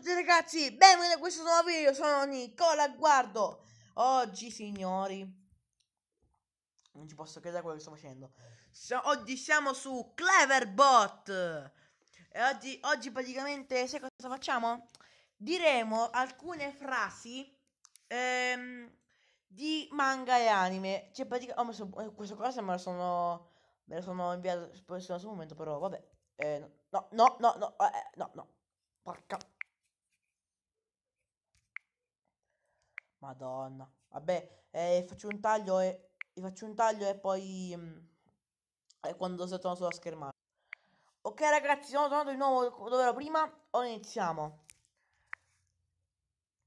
tutti ragazzi, benvenuti a questo nuovo video, sono Nicola Guardo Oggi signori Non ci posso credere a quello che sto facendo so, Oggi siamo su Cleverbot E oggi, oggi praticamente, sai cosa facciamo? Diremo alcune frasi ehm, di manga e anime Cioè praticamente, oh, eh, questa cosa me la sono, me la sono inviata, questo momento però, vabbè eh, no, no, no, no, eh, no, no. Porca. Madonna. Vabbè, eh, faccio un taglio e... faccio un taglio e poi... Mh, mm, eh, e quando si torno sulla schermata. Ok ragazzi, sono tornato di nuovo dove ero prima. Ora iniziamo.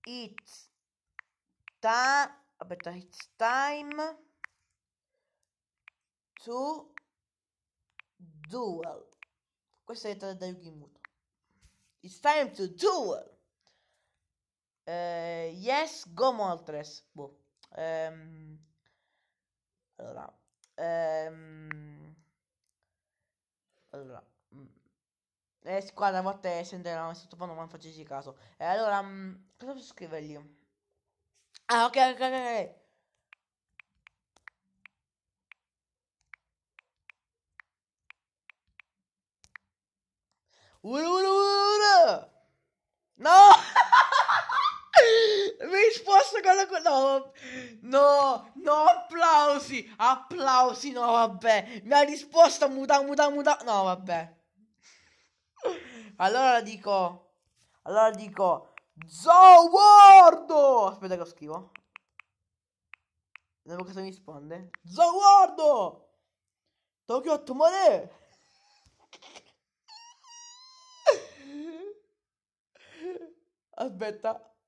It's ta Aspetta, it's time to duel. Questa è lettera da Yuki Muto. It's time to duel. Uh, yes, go Moltres. Boh. Um, allora. Um, allora. Mm. Eh, guarda, a volte sentirò in sottofondo, ma non facessi caso. E eh, allora, um, cosa posso scrivergli? Ah, ok, ok, ok. Uru, uru, uru. No! Mi sposto con la... No, no, no, applausi, applausi, no, vabbè. Mi ha risposto muta, muta, muta... No, vabbè. Allora dico... Allora dico... Zowardo! Aspetta che lo scrivo. Vediamo cosa mi risponde. Zowardo! Tokyo Tomare! Aspetta.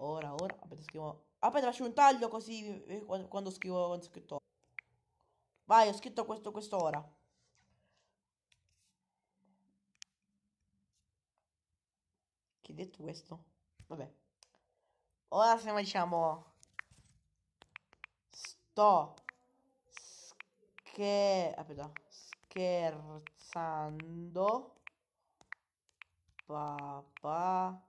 Ora, ora, aspetta, scrivo... Aspetta, faccio un taglio così eh, quando, scrivo, quando ho scritto... Vai, ho scritto questo quest'ora. Che detto questo? Vabbè. Ora se noi diciamo... Sto... Scher... Aspetta. Scherzando... Paparella.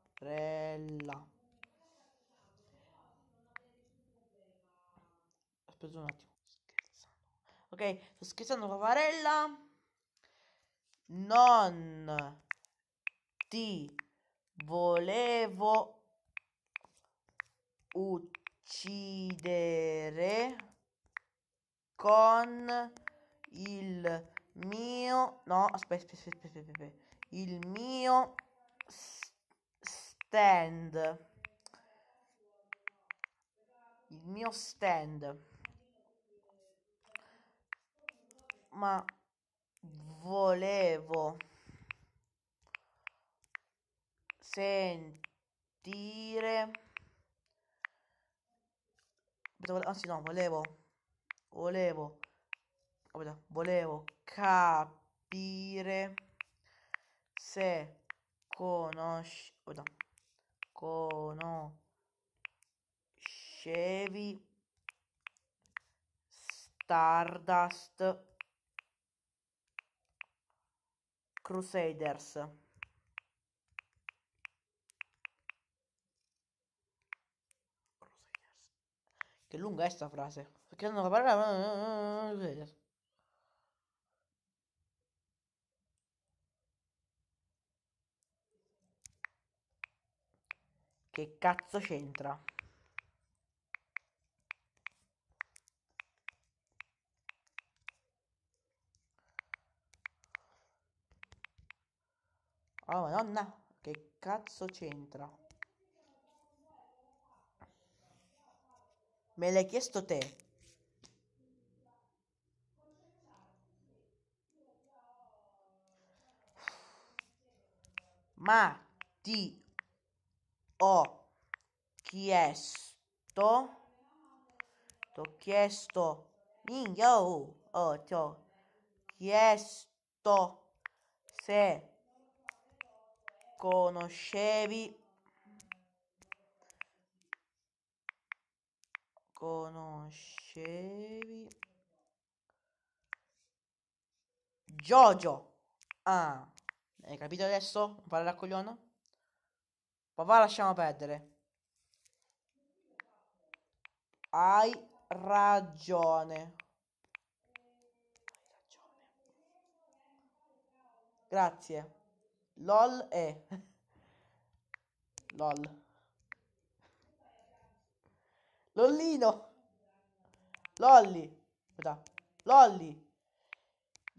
preso un attimo. Scherzando. Ok, sto scherzando Paparella. Non ti volevo uccidere con il mio no aspetta aspetta aspetta, aspetta, il mio stand il mio stand ma volevo sentire anzi no volevo volevo volevo capire se conosci conoscevi Stardust Crusaders Che lunga è sta frase. Perché non la parola. Che cazzo c'entra? Oh madonna, che cazzo c'entra? Me l'hai chiesto te. Ma ti ho chiesto ti ho chiesto minchia oh, oh ti ho chiesto se conoscevi conoscevi Jojo ah hai capito adesso? Non fare la cogliona papà lasciamo perdere hai ragione grazie LOL è. LOL. Lollino. Lolli. Aspetta. Lolli.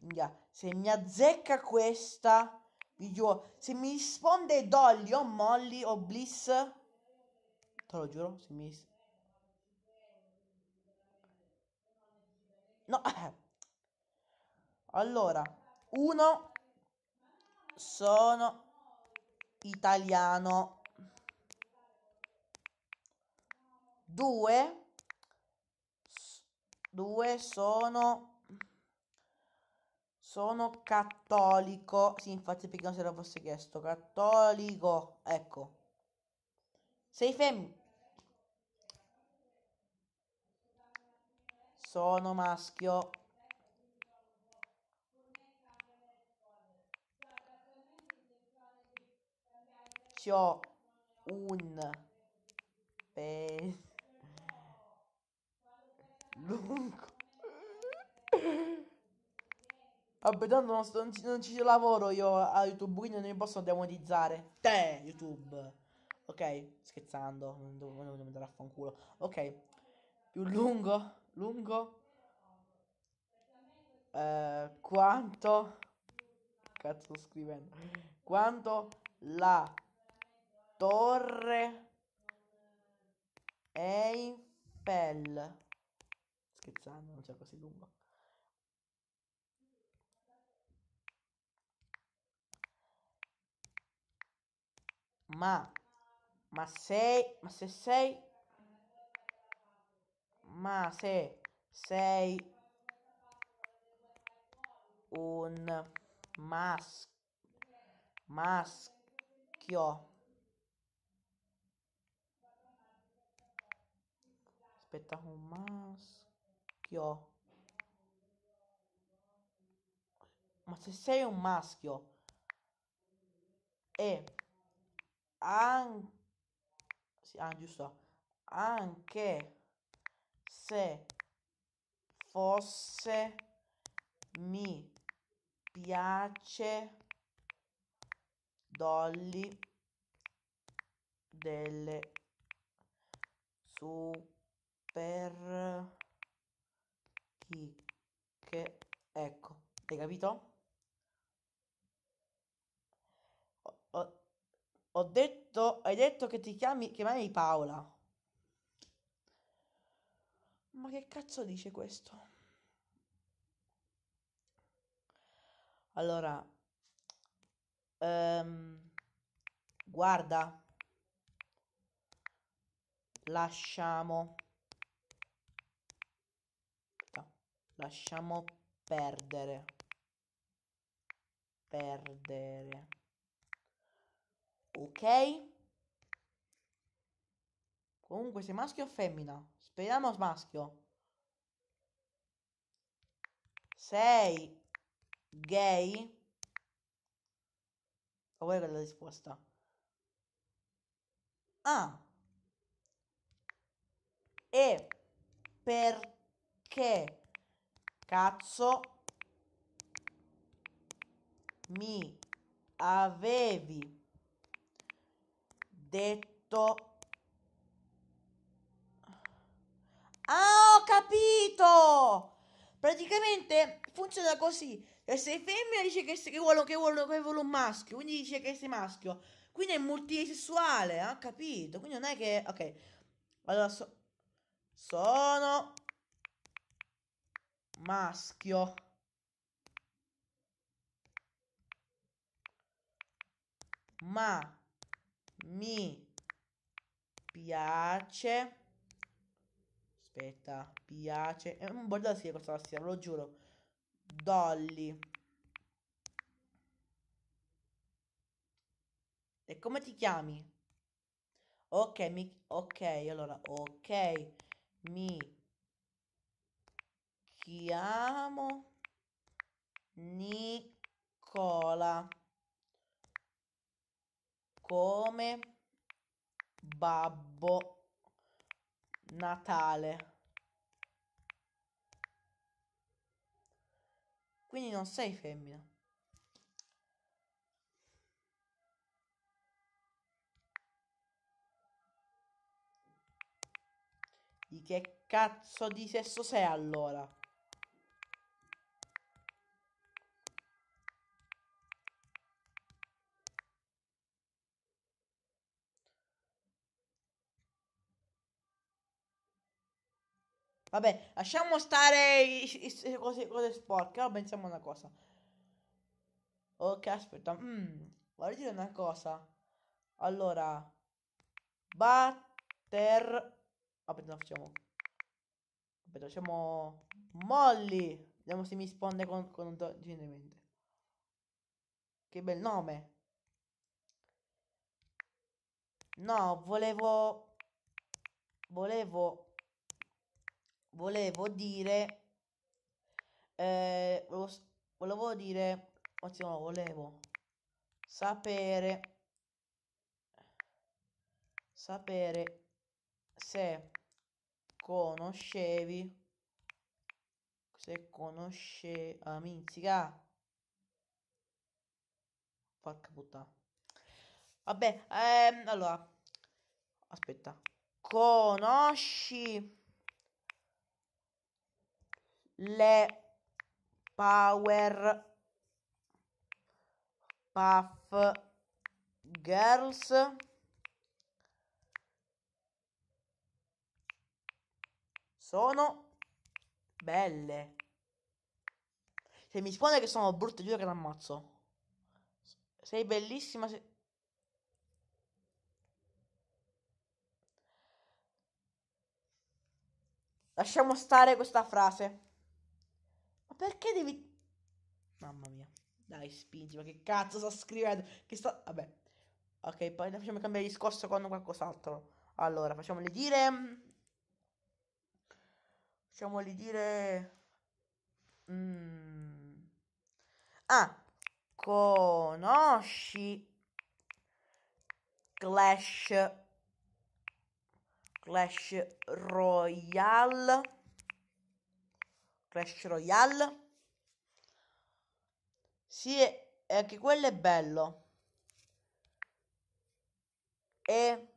Minchia. Se mi azzecca questa, vi Se mi risponde Dolly o Molly o Bliss, te lo giuro, se mi... No. Allora, uno sono italiano. 2 2 sono sono cattolico. Sì, infatti perché non se lo fosse chiesto. Cattolico, ecco. Sei femmina. Sono maschio. C'ho un pe... lungo. Vabbè, tanto non, non, non, ci lavoro io a YouTube, quindi non mi posso demonizzare. Te, YouTube. Ok, scherzando, non devo, non devo andare a fanculo. Ok, più lungo, lungo. Eh, quanto... Cazzo sto scrivendo. Quanto la Torre Eiffel. Scherzando, non c'è così lungo. Ma, ma sei, ma se sei, ma se sei un mas, maschio aspetta un maschio ma se sei un maschio e anche sì, ah, giusto anche se fosse mi piace Dolly delle su per chicche. Ecco, hai capito? Ho, ho, ho detto, hai detto che ti chiami, chiamavi Paola. Ma che cazzo dice questo? Allora, um, guarda, lasciamo. lasciamo perdere perdere ok comunque sei maschio o femmina speriamo maschio sei gay qual è la risposta ah e perché Cazzo. Mi avevi detto... Ah, ho capito! Praticamente funziona così. E se femmina dice che, se, che, vuole, che, vuole, che vuole un maschio, quindi dice che sei maschio. Quindi è multisessuale, ha capito? Quindi non è che... Ok, allora so, sono maschio ma mi piace aspetta piace è un bordo da sera questa sera lo giuro Dolly e come ti chiami ok mi ok allora ok mi chiamo Nicola come babbo Natale. Quindi non sei femmina. Di che cazzo di sesso sei allora? Vabbè, lasciamo stare i, cose, cose, sporche, ora pensiamo a una cosa. Ok, aspetta. Mm, voglio dire una cosa. Allora, batter... Aspetta, no, facciamo... Aspetta, facciamo... Molly! Vediamo se mi risponde con, con un do... Genuinamente. Che bel nome! No, volevo... Volevo volevo dire eh, volevo dire attimo oh no, volevo sapere sapere se conoscevi se conosce ah, minzica porca puttana vabbè ehm, allora aspetta conosci le Power Puff Girls sono belle. Se mi risponde che sono brutte, giuro che l'ammazzo. Sei bellissima. Se... Lasciamo stare questa frase perché devi... Mamma mia. Dai, spingi, ma che cazzo sto scrivendo? Che sto... Vabbè. Ok, poi facciamo cambiare discorso con qualcos'altro. Allora, facciamoli dire... Mm, facciamoli dire... Mm. Ah, conosci Clash Clash Royale? Clash Royale. Sì, e anche quello è bello. E...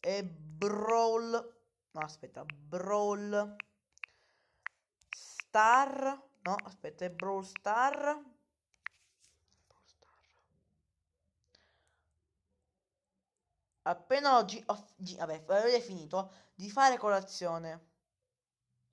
E Brawl... No, aspetta, Brawl... Star... No, aspetta, è Brawl Star. Appena oggi, ho, vabbè, è finito di fare colazione.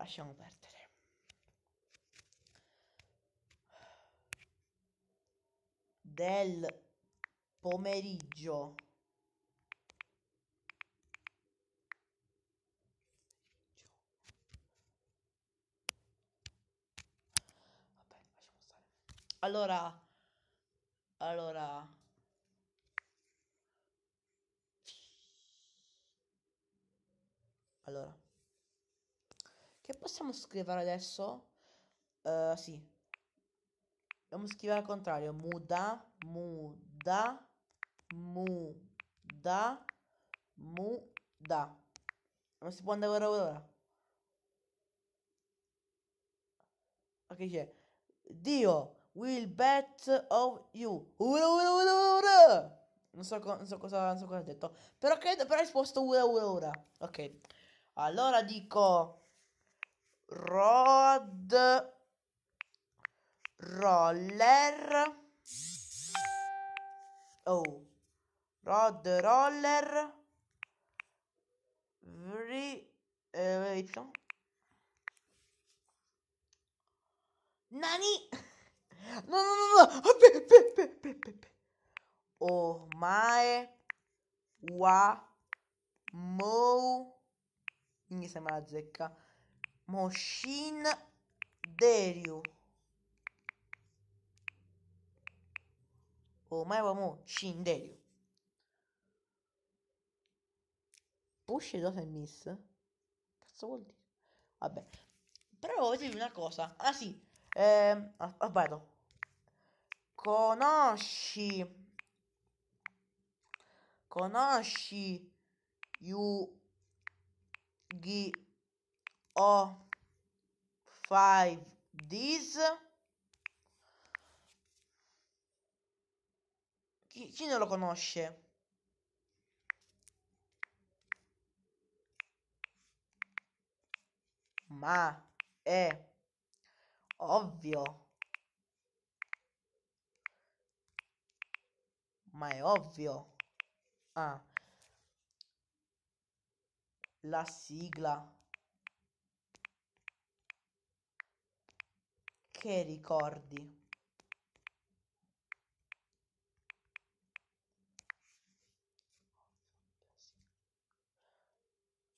lasciamo perdere. Del pomeriggio. Vabbè, lasciamo stare. Allora, allora... Allora. Che possiamo scrivere adesso? Uh, sì. Dobbiamo scrivere al contrario. Muda, muda, muda, muda. Non si può andare ora ora. Ok, c'è. Dio will bet of you. Ura, ura, ura, ura. Non so, non so, cosa, non so cosa ha detto. Però credo, però ha risposto ura, ura, ura. Ok. Allora dico... Road Roller Oh Road Roller Vri eh, wait, Nani No no no no ah, Oh my Wa Mo Mi sembra zecca Moshin Deryu. O mai wa Shin Deryu. Push e Dota Miss? Cazzo vuol dire? Vabbè. Però volevo dirvi una cosa. Ah sì. Eh, ehm, ah, aspetta. Ah, Conosci. Conosci Yugi of five days chi, chi non lo conosce? Ma è ovvio. Ma è ovvio. Ah. La sigla che ricordi?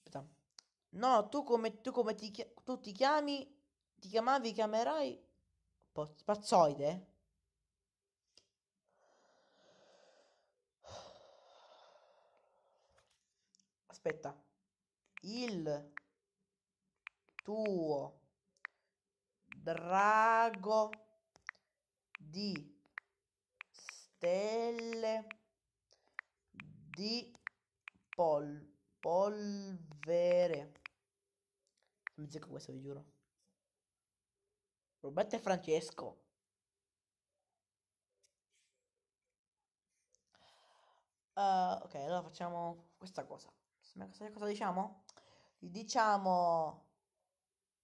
Aspetta. No, tu come, tu come ti, tu ti chiami? Ti chiamavi, chiamerai? Pazzoide? Aspetta. Il tuo drago di stelle di pol- polvere. Non mi secco questo, vi giuro. Roberto e Francesco. Uh, ok, allora facciamo questa cosa. Cosa diciamo? diciamo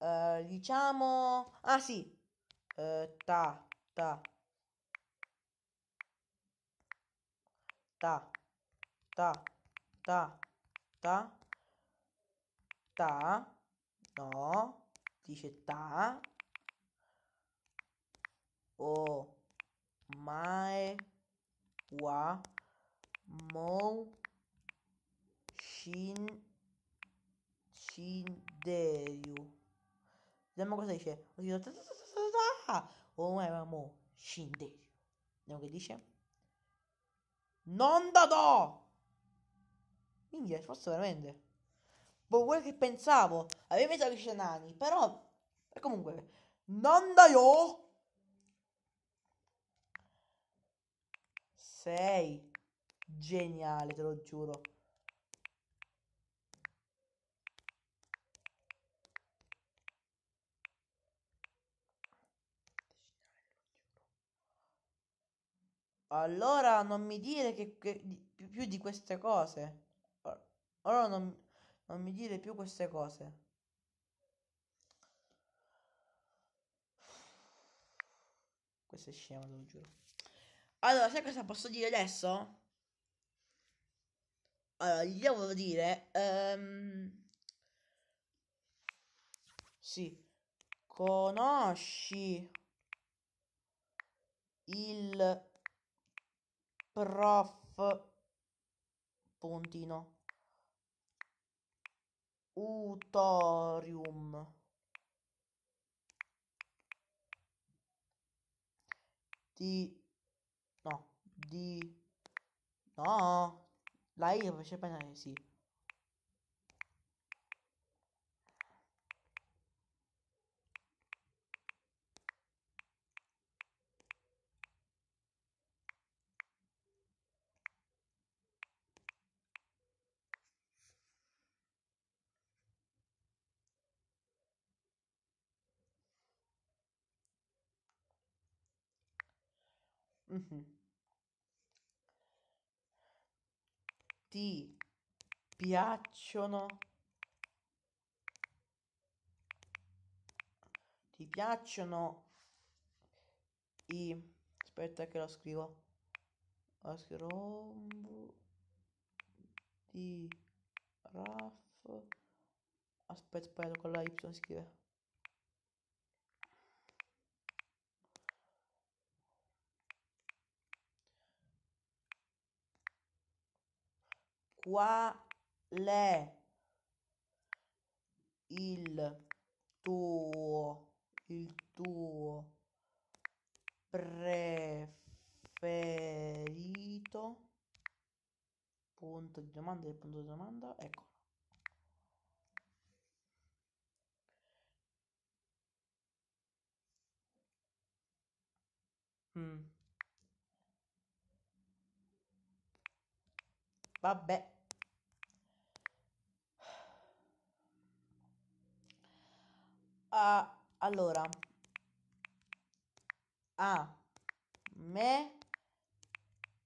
Uh, diciamo... Ah sì, uh, ta, ta, ta, ta, ta, ta, ta, no, dice ta, o, mae, wa, mo, shin, shin, deru. Vediamo cosa dice. Oh, ma eh, mo, scinde. Vediamo che dice. Non da do! Minchia, forse veramente. Boh, quello che pensavo. Avevo pensato gli scenari, però... E eh, comunque... Non da io! Sei geniale, te lo giuro. Allora non mi dire che, che di, più, più, di queste cose. Allora non, non mi dire più queste cose. Questo è scemo, te lo giuro. Allora, sai cosa posso dire adesso? Allora, gli devo dire... Um, sì. Conosci il prof puntino utorium di no di no la I per penale sì Ti piacciono? Ti piacciono i... Aspetta che lo scrivo. Lo scrivo... Di... Raff... Aspetta, aspetta, con la Y scrive. qual è il tuo, il tuo preferito? Punto di domanda il punto di domanda, ecco. Vabbè. a, allora, a me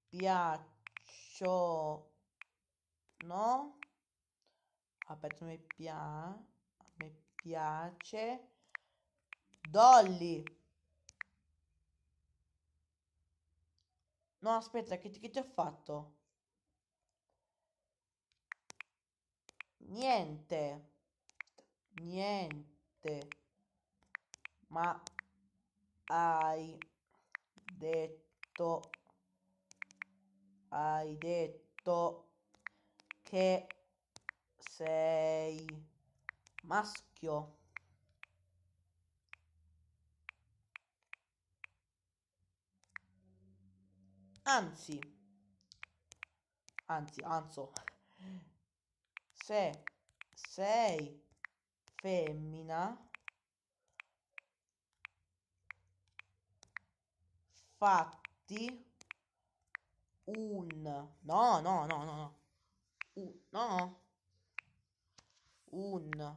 piacciono, aspetta, mi, pia, mi piace, Dolly. No, aspetta, che, che ti ho fatto? Niente. Niente ma hai detto, hai detto che sei maschio. Anzi, anzi, anzo, se sei femmina fatti un no no no no no un, no un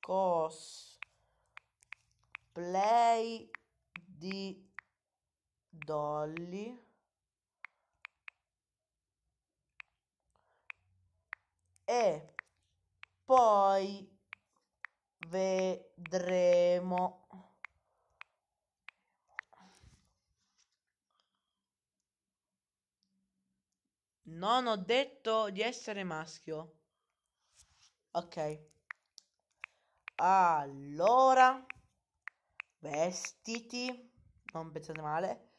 cosplay di Dolly e poi vedremo Non ho detto di essere maschio. Ok. Allora, vestiti, non pensate male,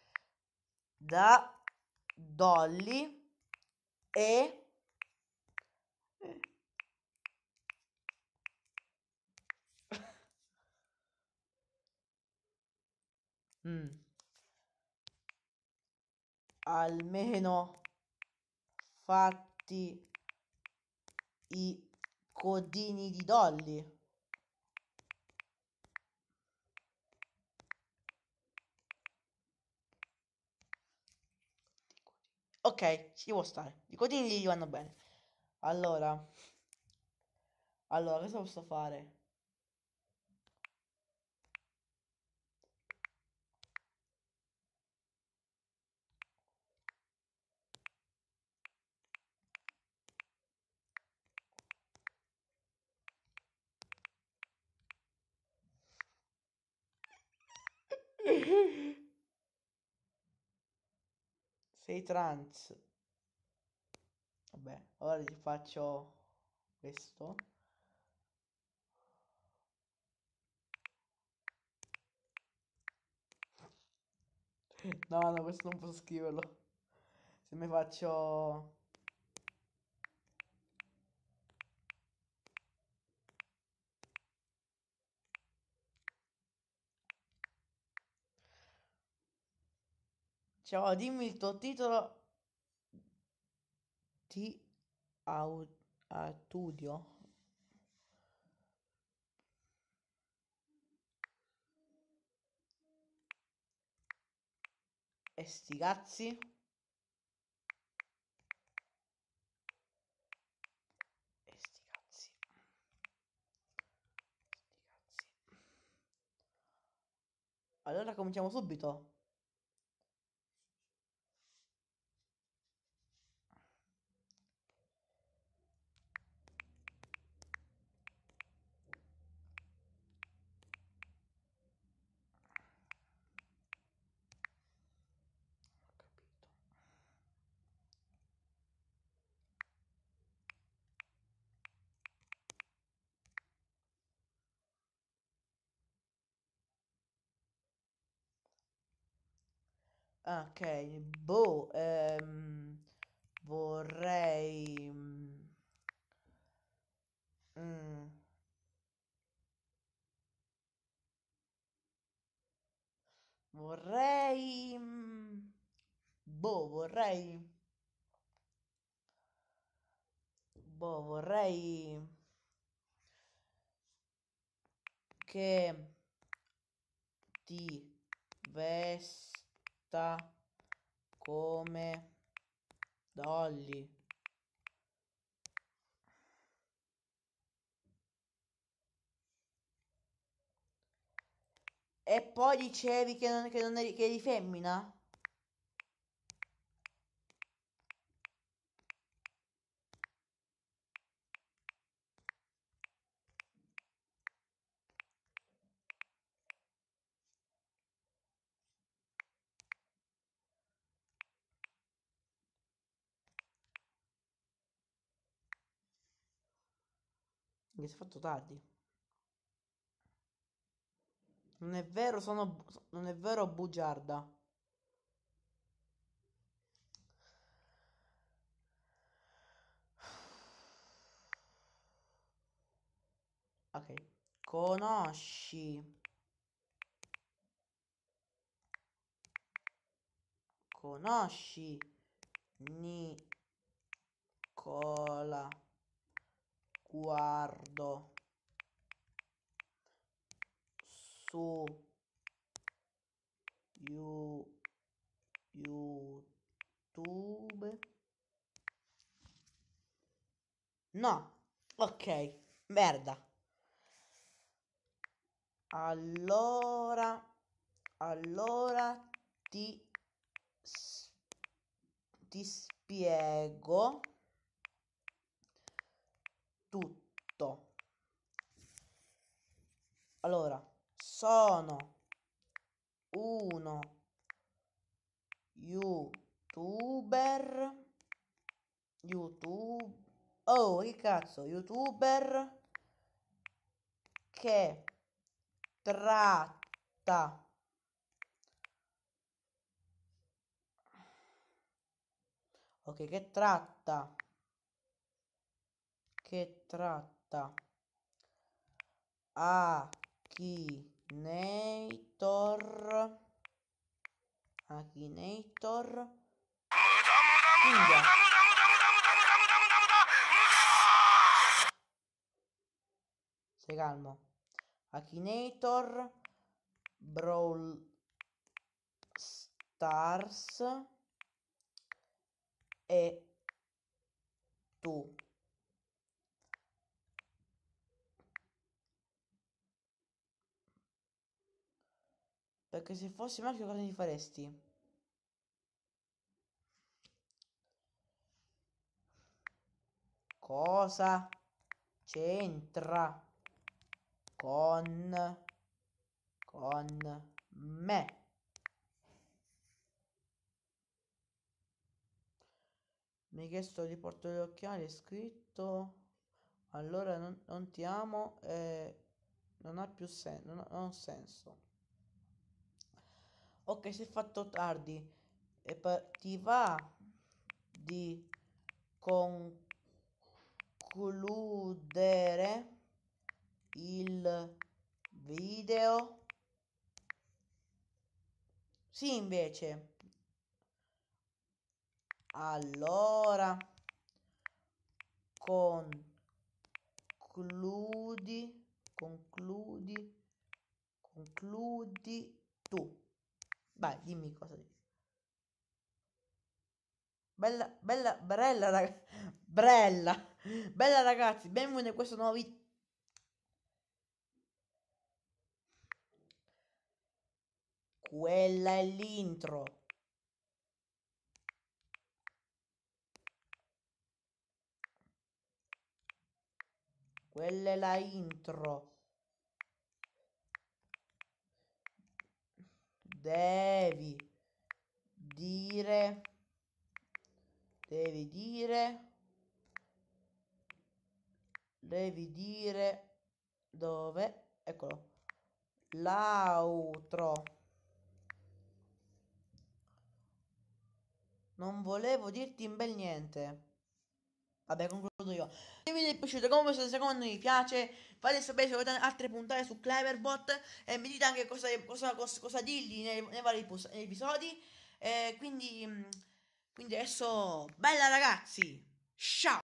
da Dolly e... Mm. Almeno fatti i codini di Dolly. Ok, ci può stare. I codini gli vanno bene. Allora, allora, cosa posso fare? Sei trans. Vabbè, ora ti faccio questo. No, no, questo non posso scriverlo. Se mi faccio... Ciao, oh, dimmi il tuo titolo di audio. E sti Sti cazzi. Allora cominciamo subito. ok, boh, ehm, vorrei... Mm. mm. Vorrei... Mm, boh, vorrei... Boh, vorrei... Che ti vesti vista come Dolly. E poi dicevi che non, che non eri, che eri femmina? mi si è fatto tardi. Non è vero, sono... Non è vero, bugiarda. Ok. Conosci. Conosci Nicola guardo su YouTube. No, ok, merda. Allora, allora ti, ti spiego tutto. Allora, sono uno youtuber youtube oh che cazzo youtuber che tratta ok che tratta che tratta Akinator Akinator Ninja. Sei calmo. Akinator Brawl Stars e tu. Perché se fossi maschio cosa mi faresti? Cosa c'entra con con me? Mi hai chiesto di portare gli occhiali, è scritto allora non, non, ti amo e non ha più sen non ha, non senso. Ok, si è fatto tardi. E per, ti va di concludere il video? Sì, invece. Allora, concludi, concludi, concludi tu. Vai, dimmi cosa dici. Bella, bella, brella, rag... brella, bella ragazzi, benvenuti a questo nuovo video. Quella è l'intro. Quella è la intro. devi dire devi dire devi dire dove eccolo l'altro non volevo dirti in bel niente vabbè concludo io. Se il video è piaciuto, come questo secondo mi piace, fate sapere se volete altre puntate su Cleverbot e mi dite anche cosa, cosa, cosa, cosa dirgli nei, nei vari episodi. E quindi, mm, quindi adesso, bella ragazzi, ciao!